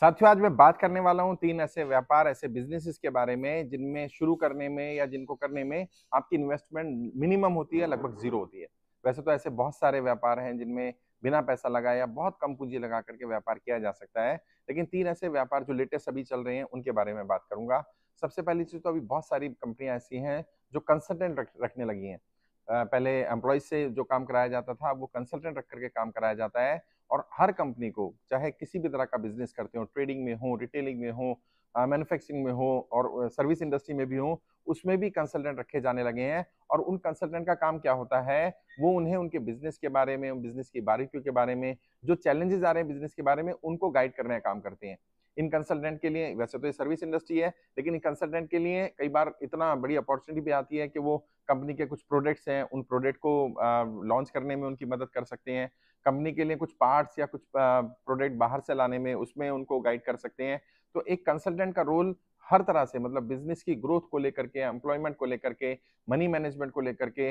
साथियों आज मैं बात करने वाला हूं तीन ऐसे व्यापार ऐसे बिजनेसेस के बारे में जिनमें शुरू करने में या जिनको करने में आपकी इन्वेस्टमेंट मिनिमम होती है लगभग जीरो होती है वैसे तो ऐसे बहुत सारे व्यापार हैं जिनमें बिना पैसा लगाए या बहुत कम पूंजी लगा करके व्यापार किया जा सकता है लेकिन तीन ऐसे व्यापार जो लेटेस्ट अभी चल रहे हैं उनके बारे में बात करूंगा सबसे पहली चीज़ तो अभी बहुत सारी कंपनियां ऐसी हैं जो कंसल्टेंट रख, रखने लगी हैं पहले एम्प्लॉय से जो काम कराया जाता था वो कंसल्टेंट रख करके काम कराया जाता है और हर कंपनी को चाहे किसी भी तरह का बिजनेस करते हो ट्रेडिंग में हो रिटेलिंग में हो मैन्युफैक्चरिंग में हो और सर्विस इंडस्ट्री में भी हो उसमें भी कंसल्टेंट रखे जाने लगे हैं और उन कंसल्टेंट का काम क्या होता है वो उन्हें उनके बिजनेस के बारे में बिजनेस की बारीकियों के बारे में जो चैलेंजेस आ रहे हैं बिजनेस के बारे में उनको गाइड करने का काम करते हैं इन कंसल्टेंट के लिए वैसे तो ये सर्विस इंडस्ट्री है लेकिन इन कंसल्टेंट के लिए कई बार इतना बड़ी अपॉर्चुनिटी भी आती है कि वो कंपनी के कुछ प्रोडक्ट्स हैं उन प्रोडक्ट को लॉन्च करने में उनकी मदद कर सकते हैं कंपनी के लिए कुछ पार्ट्स या कुछ प्रोडक्ट बाहर से लाने में उसमें उनको गाइड कर सकते हैं तो एक कंसल्टेंट का रोल हर तरह से मतलब बिजनेस की ग्रोथ को लेकर के एम्प्लॉयमेंट को लेकर के मनी मैनेजमेंट को लेकर के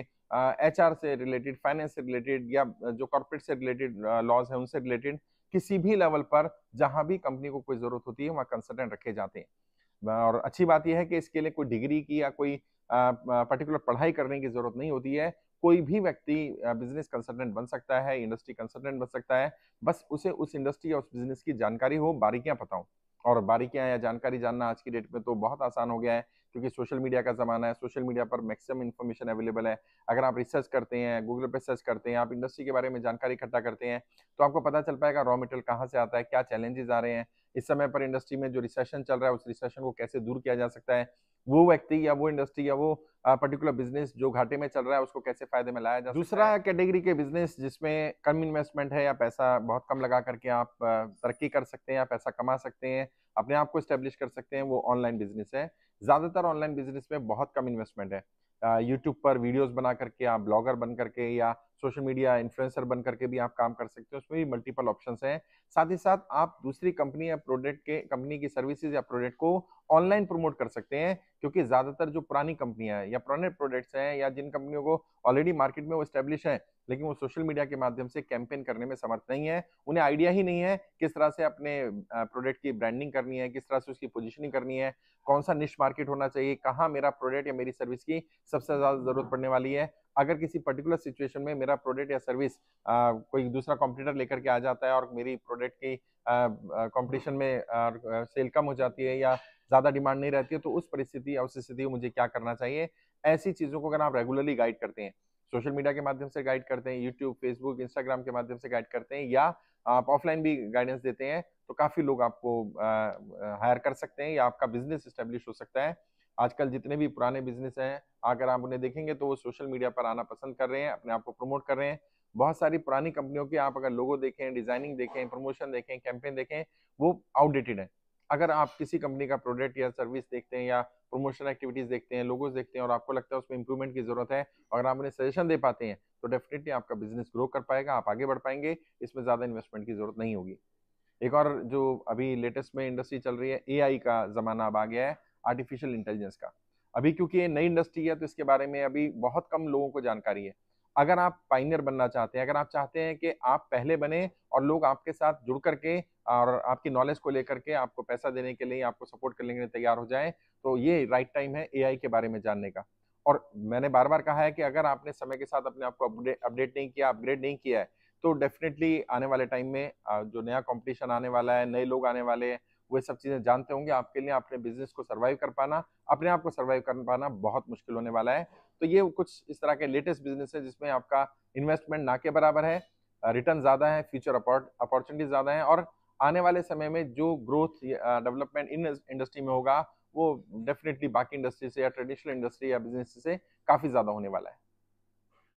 एच से रिलेटेड फाइनेंस से रिलेटेड या जो कॉर्पोरेट से रिलेटेड लॉज है उनसे रिलेटेड किसी भी लेवल पर जहां भी कंपनी को कोई ज़रूरत होती है वहाँ कंसल्टेंट रखे जाते हैं और अच्छी बात यह है कि इसके लिए कोई डिग्री की या कोई पर्टिकुलर पढ़ाई करने की ज़रूरत नहीं होती है कोई भी व्यक्ति बिजनेस कंसल्टेंट बन सकता है इंडस्ट्री कंसल्टेंट बन सकता है बस उसे उस इंडस्ट्री या उस बिजनेस की जानकारी हो बारीकियां पता हो और बारीकियां या जानकारी जानना आज की डेट में तो बहुत आसान हो गया है क्योंकि सोशल मीडिया का ज़माना है सोशल मीडिया पर मैक्सिमम इन्फॉर्मेशन अवेलेबल है अगर आप रिसर्च करते हैं गूगल पर सर्च करते हैं आप इंडस्ट्री के बारे में जानकारी इकट्ठा करते हैं तो आपको पता चल पाएगा रॉ मटेरियल कहाँ से आता है क्या चैलेंजेस आ रहे हैं इस समय पर इंडस्ट्री में जो रिसेशन चल रहा है उस रिसेशन को कैसे दूर किया जा सकता है वो व्यक्ति या वो इंडस्ट्री या वो पर्टिकुलर बिजनेस जो घाटे में चल रहा है उसको कैसे फायदे में लाया जाए दूसरा कैटेगरी के बिजनेस जिसमें कम इन्वेस्टमेंट है या पैसा बहुत कम लगा करके आप तरक्की कर सकते हैं या पैसा कमा सकते हैं अपने आप को स्टेब्लिश कर सकते हैं वो ऑनलाइन बिजनेस है ज़्यादातर ऑनलाइन बिजनेस में बहुत कम इन्वेस्टमेंट है यूट्यूब पर वीडियोज बना करके या ब्लॉगर बन करके या सोशल मीडिया इन्फ्लुएंसर बन करके भी आप काम कर सकते हो उसमें भी मल्टीपल ऑप्शन हैं साथ ही साथ आप दूसरी कंपनी या प्रोडक्ट के कंपनी की सर्विसेज या प्रोडक्ट को ऑनलाइन प्रमोट कर सकते हैं क्योंकि ज़्यादातर जो पुरानी कंपनियां हैं या पुराने प्रोडक्ट्स हैं या जिन कंपनियों को ऑलरेडी मार्केट में वो स्टेब्लिश है लेकिन वो सोशल मीडिया के माध्यम से कैंपेन करने में समर्थ नहीं है उन्हें आइडिया ही नहीं है किस तरह से अपने प्रोडक्ट की ब्रांडिंग करनी है किस तरह से उसकी पोजिशनिंग करनी है कौन सा निश मार्केट होना चाहिए कहाँ मेरा प्रोडक्ट या मेरी सर्विस की सबसे ज़्यादा ज़रूरत पड़ने वाली है अगर किसी पर्टिकुलर सिचुएशन में मेरा प्रोडक्ट या सर्विस कोई दूसरा कॉम्पिटिटर लेकर के आ जाता है और मेरी प्रोडक्ट की कॉम्पिटिशन में सेल कम हो जाती है या ज़्यादा डिमांड नहीं रहती है तो उस परिस्थिति या उस स्थिति में मुझे क्या करना चाहिए ऐसी चीज़ों को अगर आप रेगुलरली गाइड करते हैं सोशल मीडिया के माध्यम से गाइड करते हैं यूट्यूब फेसबुक इंस्टाग्राम के माध्यम से गाइड करते हैं या आप ऑफलाइन भी गाइडेंस देते हैं तो काफ़ी लोग आपको हायर कर सकते हैं या आपका बिजनेस स्टेब्लिश हो सकता है आजकल जितने भी पुराने बिजनेस हैं अगर आप उन्हें देखेंगे तो वो सोशल मीडिया पर आना पसंद कर रहे हैं अपने आप को प्रमोट कर रहे हैं बहुत सारी पुरानी कंपनियों के आप अगर लोगो देखें डिजाइनिंग देखें प्रमोशन देखें कैंपेन देखें वो आउटडेटेड है अगर आप किसी कंपनी का प्रोडक्ट या सर्विस देखते हैं या प्रमोशन एक्टिविटीज देखते हैं लोगोस देखते हैं और आपको लगता है उसमें इंप्रूवमेंट की जरूरत है अगर आप उन्हें सजेशन दे पाते हैं तो डेफिनेटली आपका बिजनेस ग्रो कर पाएगा आप आगे बढ़ पाएंगे इसमें ज्यादा इन्वेस्टमेंट की जरूरत नहीं होगी एक और जो अभी लेटेस्ट में इंडस्ट्री चल रही है एआई का जमाना अब आ गया है आर्टिफिशियल इंटेलिजेंस का अभी क्योंकि ये नई इंडस्ट्री है तो इसके बारे में अभी बहुत कम लोगों को जानकारी है अगर आप पाइनियर बनना चाहते हैं अगर आप चाहते हैं कि आप पहले बने और लोग आपके साथ जुड़ करके और आपकी नॉलेज को लेकर के आपको पैसा देने के लिए आपको सपोर्ट करने के लिए तैयार हो जाए तो ये राइट टाइम है एआई के बारे में जानने का और मैंने बार बार कहा है कि अगर आपने समय के साथ अपने आप को अपडेट नहीं किया अपग्रेड नहीं किया है तो डेफिनेटली आने वाले टाइम में जो नया कंपटीशन आने वाला है नए लोग आने वाले हैं वे सब चीज़ें जानते होंगे आपके लिए अपने बिजनेस को सर्वाइव कर पाना अपने आप को सर्वाइव कर पाना बहुत मुश्किल होने वाला है तो ये कुछ इस तरह के लेटेस्ट बिजनेस है जिसमें आपका इन्वेस्टमेंट ना के बराबर है रिटर्न ज़्यादा है फ्यूचर अपॉर्चुनिटी ज़्यादा है और आने वाले समय में जो ग्रोथ डेवलपमेंट इन इंडस्ट्री में होगा वो डेफिनेटली बाकी इंडस्ट्री से या ट्रेडिशनल इंडस्ट्री या बिजनेस से काफ़ी ज़्यादा होने वाला है